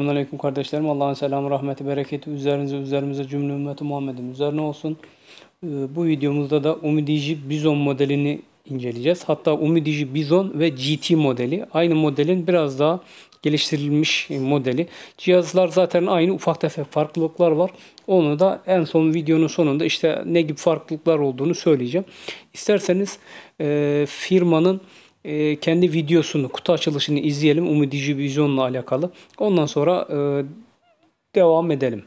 Selamünaleyküm kardeşlerim. Allah'ın selamı, rahmeti, bereketi üzerinize, üzerimize cümle ümmeti Muhammed'in üzerine olsun. Ee, bu videomuzda da Umidiji Bizon modelini inceleyeceğiz. Hatta Umidiji Bizon ve GT modeli. Aynı modelin biraz daha geliştirilmiş modeli. Cihazlar zaten aynı ufak tefek farklılıklar var. Onu da en son videonun sonunda işte ne gibi farklılıklar olduğunu söyleyeceğim. İsterseniz e, firmanın e, kendi videosunu, kutu açılışını izleyelim Umut vizyonla alakalı. Ondan sonra e, devam edelim.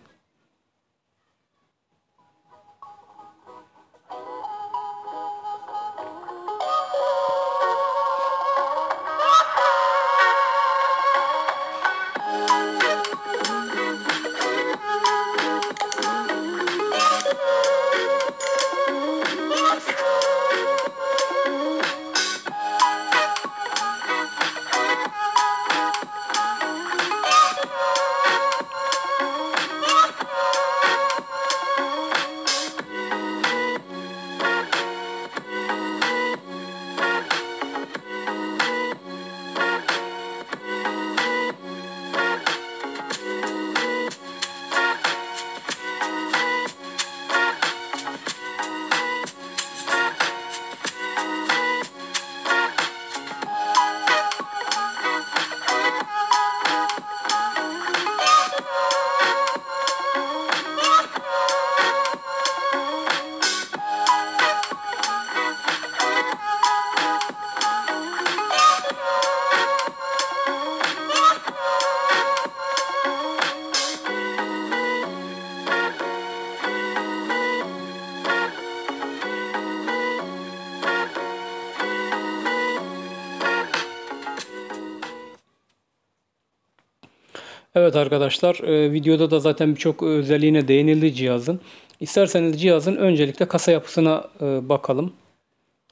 Evet arkadaşlar e, videoda da zaten birçok özelliğine değinildi cihazın. İsterseniz cihazın öncelikle kasa yapısına e, bakalım.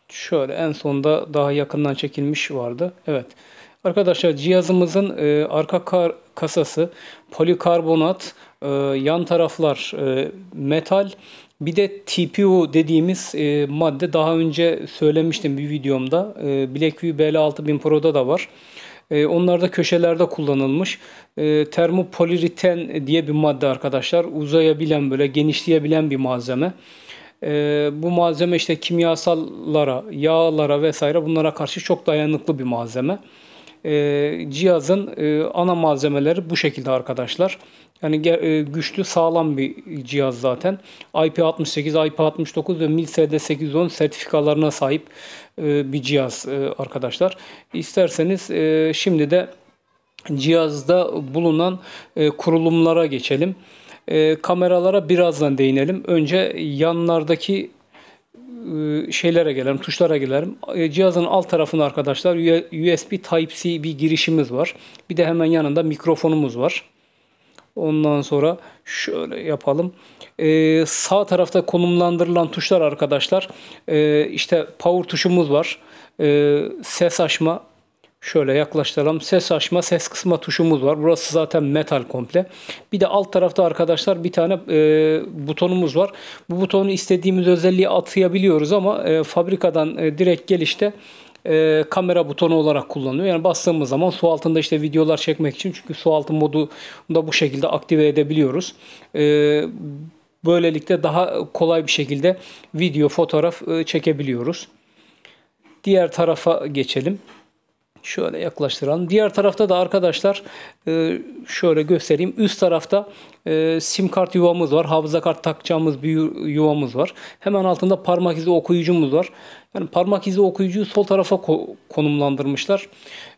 Şöyle en sonda daha yakından çekilmiş vardı. Evet. Arkadaşlar cihazımızın e, arka kar, kasası polikarbonat, yan taraflar metal, bir de TPU dediğimiz madde daha önce söylemiştim bir videomda. Blackview BL6000 Pro'da da var. E, onlar da köşelerde kullanılmış. E, termopoliriten diye bir madde arkadaşlar. Uzayabilen böyle genişleyebilen bir malzeme. E, bu malzeme işte kimyasallara, yağlara vesaire bunlara karşı çok dayanıklı bir malzeme e, cihazın e, ana malzemeleri bu şekilde arkadaşlar. Yani e, güçlü sağlam bir cihaz zaten. IP68, IP69 ve MIL-SD810 sertifikalarına sahip e, bir cihaz e, arkadaşlar. İsterseniz e, şimdi de cihazda bulunan e, kurulumlara geçelim. E, kameralara birazdan değinelim. Önce yanlardaki e, şeylere gelelim, tuşlara gelelim. E, cihazın alt tarafında arkadaşlar USB Type-C bir girişimiz var. Bir de hemen yanında mikrofonumuz var. Ondan sonra şöyle yapalım. Ee, sağ tarafta konumlandırılan tuşlar arkadaşlar. Ee, işte power tuşumuz var. Ee, ses açma, Şöyle yaklaştıralım. Ses açma, ses kısma tuşumuz var. Burası zaten metal komple. Bir de alt tarafta arkadaşlar bir tane e, butonumuz var. Bu butonu istediğimiz özelliği atayabiliyoruz ama e, fabrikadan e, direkt gelişte e, kamera butonu olarak kullanılıyor. Yani bastığımız zaman su altında işte videolar çekmek için çünkü su altı modu da bu şekilde aktive edebiliyoruz. E, böylelikle daha kolay bir şekilde video, fotoğraf e, çekebiliyoruz. Diğer tarafa geçelim. Şöyle yaklaştıralım. Diğer tarafta da arkadaşlar e, şöyle göstereyim. Üst tarafta e, sim kart yuvamız var. Hafıza kart takacağımız bir yuvamız var. Hemen altında parmak izi okuyucumuz var. Yani parmak izi okuyucuyu sol tarafa konumlandırmışlar.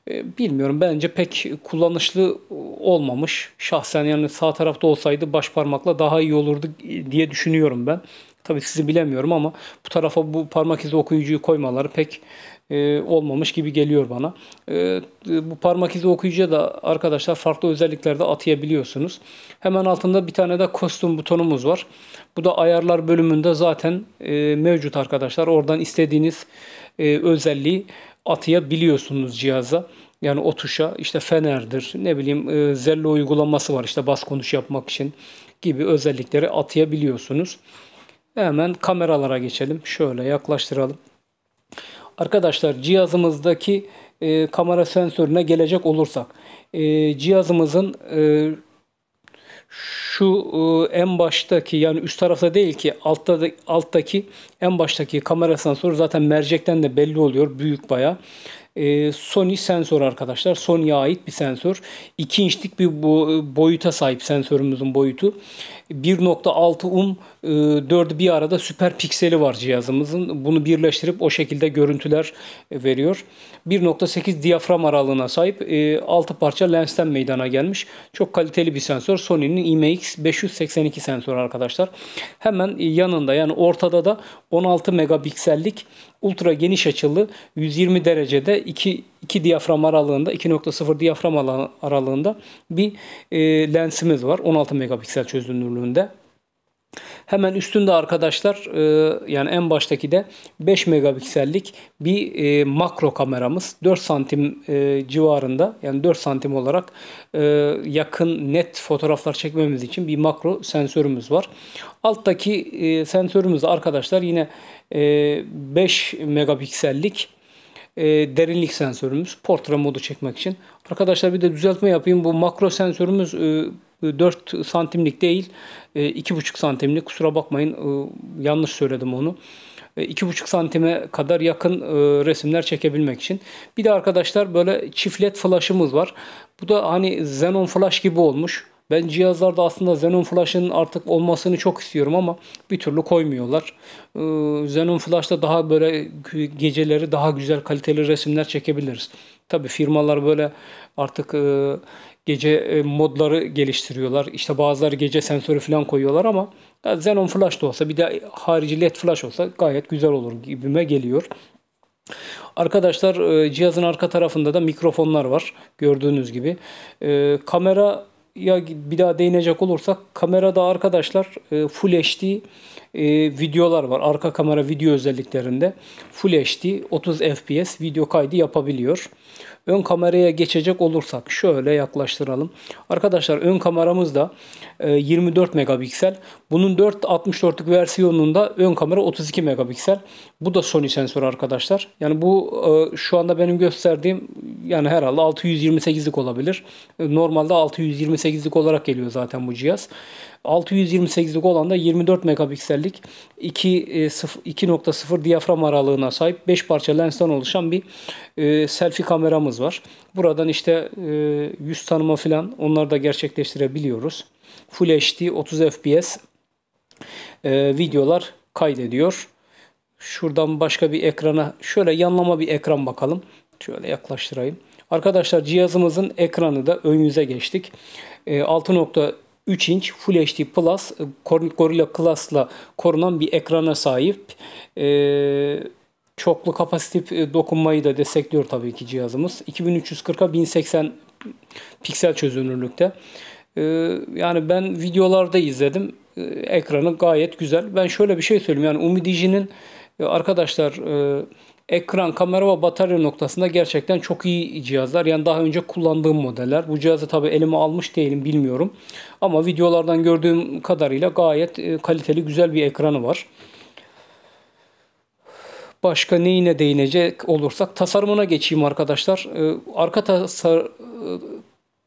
E, bilmiyorum bence pek kullanışlı olmamış. Şahsen yani sağ tarafta olsaydı baş parmakla daha iyi olurdu diye düşünüyorum ben. Tabii sizi bilemiyorum ama bu tarafa bu parmak izi okuyucuyu koymaları pek e, olmamış gibi geliyor bana. E, bu parmak izi okuyucuya da arkadaşlar farklı özelliklerde atayabiliyorsunuz. Hemen altında bir tane de kostüm butonumuz var. Bu da ayarlar bölümünde zaten e, mevcut arkadaşlar. Oradan istediğiniz e, özelliği atayabiliyorsunuz cihaza. Yani o tuşa işte fenerdir, ne bileyim e, zello uygulaması var işte bas konuş yapmak için gibi özellikleri atayabiliyorsunuz. Hemen kameralara geçelim. Şöyle yaklaştıralım. Arkadaşlar cihazımızdaki e, kamera sensörüne gelecek olursak e, cihazımızın e, şu e, en baştaki yani üst tarafta değil ki altta alttaki en baştaki kamera sensörü zaten mercekten de belli oluyor büyük baya. Ee, Sony sensör arkadaşlar. Sony'ye ait bir sensör. 2 inçlik bir boyuta sahip sensörümüzün boyutu. 1.6 um e, 4'ü bir arada süper pikseli var cihazımızın. Bunu birleştirip o şekilde görüntüler veriyor. 1.8 diyafram aralığına sahip e, 6 parça lensten meydana gelmiş. Çok kaliteli bir sensör. Sony'nin IMX 582 sensörü arkadaşlar. Hemen yanında yani ortada da 16 megapiksellik ultra geniş açılı 120 derecede 2, 2 diyafram aralığında 2.0 diyafram aralığında bir e, lensimiz var. 16 megapiksel çözünürlüğünde. Hemen üstünde arkadaşlar e, yani en baştaki de 5 megapiksellik bir e, makro kameramız. 4 santim e, civarında yani 4 santim olarak e, yakın net fotoğraflar çekmemiz için bir makro sensörümüz var. Alttaki e, sensörümüz arkadaşlar yine e, 5 megapiksellik e, derinlik sensörümüz portre modu çekmek için. Arkadaşlar bir de düzeltme yapayım. Bu makro sensörümüz e, 4 santimlik değil 2,5 e, santimlik kusura bakmayın e, yanlış söyledim onu. 2,5 e, santime kadar yakın resimler çekebilmek için. Bir de arkadaşlar böyle çiftlet flaşımız var. Bu da hani Xenon flash gibi olmuş. Ben cihazlarda aslında Xenon Flash'ın artık olmasını çok istiyorum ama bir türlü koymuyorlar. Ee, Xenon Flash'ta daha böyle geceleri daha güzel kaliteli resimler çekebiliriz. Tabi firmalar böyle artık gece e, modları geliştiriyorlar. İşte bazıları gece sensörü falan koyuyorlar ama ya Xenon Flash da olsa bir de harici LED Flash olsa gayet güzel olur gibime geliyor. Arkadaşlar e, cihazın arka tarafında da mikrofonlar var gördüğünüz gibi. E, kamera ya bir daha değinecek olursak kamerada arkadaşlar Full HD videolar var. Arka kamera video özelliklerinde Full HD 30 FPS video kaydı yapabiliyor. Ön kameraya geçecek olursak şöyle yaklaştıralım. Arkadaşlar ön kameramız da 24 e, megapiksel. Bunun 4.64'lük versiyonunda ön kamera 32 megapiksel. Bu da Sony sensörü arkadaşlar. Yani bu e, şu anda benim gösterdiğim yani herhalde 628'lik olabilir. E, normalde 628'lik olarak geliyor zaten bu cihaz. 628'lik olan da 24 megapiksellik 2.0 e, diyafram aralığına sahip 5 parça lensten oluşan bir e, selfie kameramız var. Buradan işte e, yüz tanıma falan onları da gerçekleştirebiliyoruz. Full HD 30 FPS videolar kaydediyor. Şuradan başka bir ekrana şöyle yanlama bir ekran bakalım. Şöyle yaklaştırayım. Arkadaşlar cihazımızın ekranı da ön yüze geçtik. 6. 3 inç Full HD Plus e, Gorilla Glass'la korunan bir ekrana sahip. E, çoklu kapasitif e, dokunmayı da destekliyor tabii ki cihazımız. 2340'a 1080 piksel çözünürlükte. yani ben videolarda izledim. ekranı gayet güzel. Ben şöyle bir şey söyleyeyim. Yani Umidici'nin arkadaşlar e, ekran, kamera ve batarya noktasında gerçekten çok iyi cihazlar. Yani daha önce kullandığım modeller. Bu cihazı tabi elime almış değilim bilmiyorum. Ama videolardan gördüğüm kadarıyla gayet e, kaliteli güzel bir ekranı var. Başka neyine değinecek olursak tasarımına geçeyim arkadaşlar. E, arka tasar e,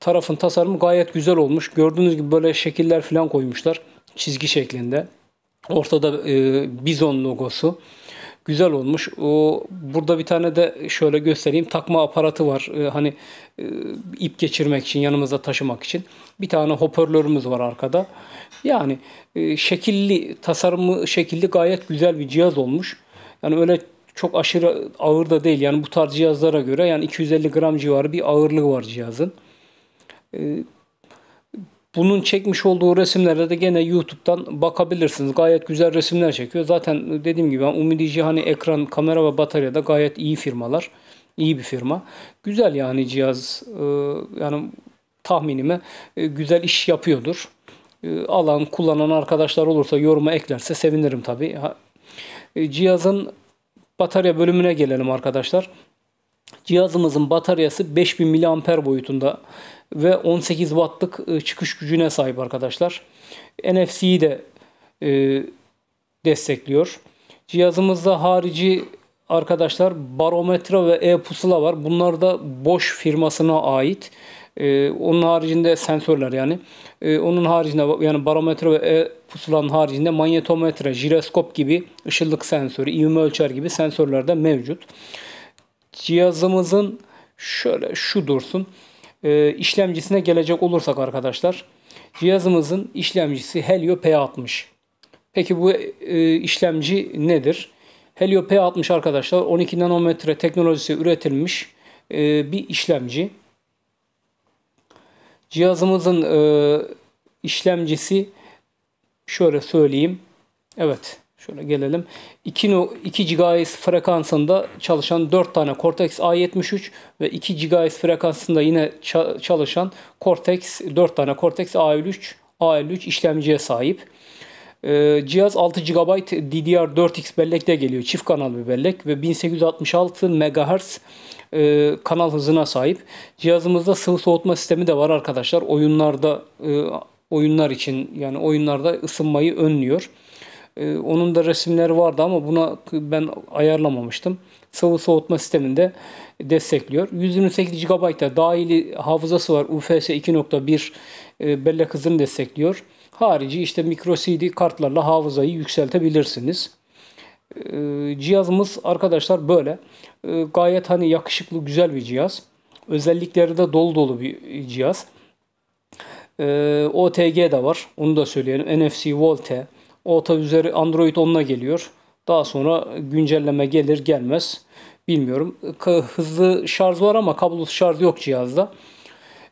tarafın tasarımı gayet güzel olmuş. Gördüğünüz gibi böyle şekiller falan koymuşlar. Çizgi şeklinde. Ortada e, Bizon logosu güzel olmuş. O burada bir tane de şöyle göstereyim. Takma aparatı var. E, hani e, ip geçirmek için, yanımıza taşımak için. Bir tane hoparlörümüz var arkada. Yani e, şekilli, tasarımı şekilli gayet güzel bir cihaz olmuş. Yani öyle çok aşırı ağır da değil. Yani bu tarz cihazlara göre yani 250 gram civarı bir ağırlığı var cihazın. E, bunun çekmiş olduğu resimlere de gene YouTube'dan bakabilirsiniz. Gayet güzel resimler çekiyor. Zaten dediğim gibi Umidi Cihani ekran, kamera ve batarya da gayet iyi firmalar. İyi bir firma. Güzel yani cihaz. E, yani tahminime e, güzel iş yapıyordur. E, alan, kullanan arkadaşlar olursa yoruma eklerse sevinirim tabii. Cihazın batarya bölümüne gelelim arkadaşlar. Cihazımızın bataryası 5000 mAh boyutunda ve 18 wattlık e, çıkış gücüne sahip arkadaşlar. NFC'yi de e, destekliyor. Cihazımızda harici arkadaşlar barometre ve e-pusula var. Bunlar da Bosch firmasına ait. Ee, onun haricinde sensörler yani. Ee, onun haricinde yani barometre ve e-pusulanın haricinde manyetometre, jiroskop gibi ışıllık sensörü, ivme ölçer gibi sensörler de mevcut cihazımızın şöyle şu dursun. E, işlemcisine gelecek olursak arkadaşlar. Cihazımızın işlemcisi Helio P60. Peki bu e, işlemci nedir? Helio P60 arkadaşlar 12 nanometre teknolojisi üretilmiş e, bir işlemci. Cihazımızın e, işlemcisi şöyle söyleyeyim. Evet. Şöyle gelelim. 2, 2 GHz frekansında çalışan 4 tane Cortex A73 ve 2 GHz frekansında yine çalışan Cortex 4 tane Cortex A53 A53 işlemciye sahip. Ee, cihaz 6 GB DDR4X bellekte geliyor. Çift kanal bir bellek ve 1866 MHz e, kanal hızına sahip. Cihazımızda sıvı soğutma sistemi de var arkadaşlar. Oyunlarda e, oyunlar için yani oyunlarda ısınmayı önlüyor. Ee, onun da resimleri vardı ama buna ben ayarlamamıştım. Sıvı soğutma sisteminde destekliyor. 128 GB'da dahili hafızası var. UFS 2.1 e, bellek hızını destekliyor. Harici işte micro CD kartlarla hafızayı yükseltebilirsiniz. Ee, cihazımız arkadaşlar böyle. Ee, gayet hani yakışıklı güzel bir cihaz. Özellikleri de dolu dolu bir cihaz. OTG de var. Onu da söyleyelim. NFC Volte o tabi üzeri Android 10'la geliyor. Daha sonra güncelleme gelir gelmez bilmiyorum. Hızlı şarj var ama kablosuz şarj yok cihazda.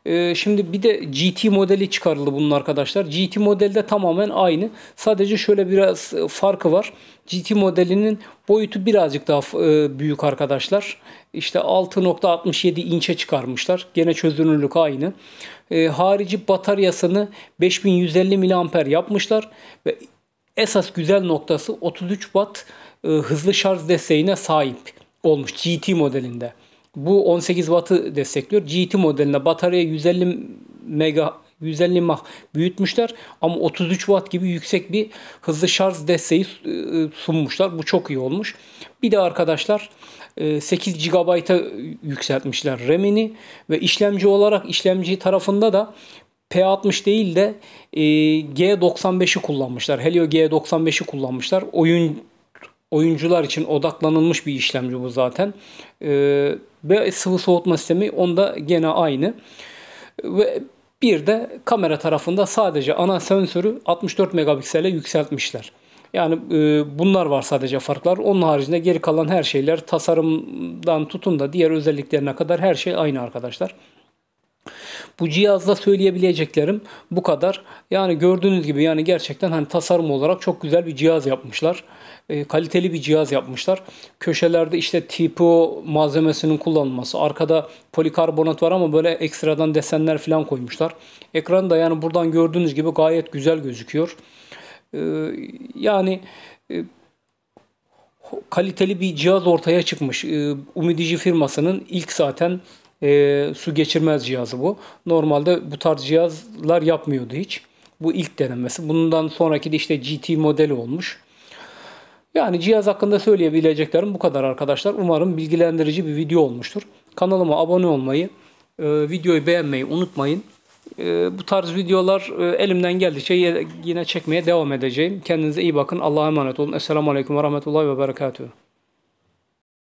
Ee, şimdi bir de GT modeli çıkarıldı bunun arkadaşlar. GT modelde tamamen aynı. Sadece şöyle biraz e, farkı var. GT modelinin boyutu birazcık daha e, büyük arkadaşlar. İşte 6.67 inçe çıkarmışlar. Gene çözünürlük aynı. Ee, harici bataryasını 5150 mAh yapmışlar. Ve esas güzel noktası 33 watt e, hızlı şarj desteğine sahip olmuş GT modelinde. Bu 18 wattı destekliyor. GT modeline batarya 150 mega 150 mAh büyütmüşler ama 33 watt gibi yüksek bir hızlı şarj desteği e, sunmuşlar. Bu çok iyi olmuş. Bir de arkadaşlar 8 e, GB'a yükseltmişler RAM'ini ve işlemci olarak işlemci tarafında da P60 değil de e, G95'i kullanmışlar. Helio G95'i kullanmışlar. Oyun oyuncular için odaklanılmış bir işlemci bu zaten. E, ve sıvı soğutma sistemi onda gene aynı. Ve bir de kamera tarafında sadece ana sensörü 64 megapiksele yükseltmişler. Yani e, bunlar var sadece farklar. Onun haricinde geri kalan her şeyler tasarımdan tutun da diğer özelliklerine kadar her şey aynı arkadaşlar. Bu cihazda söyleyebileceklerim bu kadar. Yani gördüğünüz gibi yani gerçekten hani tasarım olarak çok güzel bir cihaz yapmışlar. E, kaliteli bir cihaz yapmışlar. Köşelerde işte TPO malzemesinin kullanılması. Arkada polikarbonat var ama böyle ekstradan desenler falan koymuşlar. Ekran da yani buradan gördüğünüz gibi gayet güzel gözüküyor. E, yani e, kaliteli bir cihaz ortaya çıkmış. E, ee, Umidici firmasının ilk zaten e, su geçirmez cihazı bu. Normalde bu tarz cihazlar yapmıyordu hiç. Bu ilk denemesi. Bundan sonraki de işte GT modeli olmuş. Yani cihaz hakkında söyleyebileceklerim bu kadar arkadaşlar. Umarım bilgilendirici bir video olmuştur. Kanalıma abone olmayı, e, videoyu beğenmeyi unutmayın. E, bu tarz videolar e, elimden geldikçe yine çekmeye devam edeceğim. Kendinize iyi bakın. Allah'a emanet olun. Esselamu Aleyküm ve Rahmetullahi ve Berekatuhu.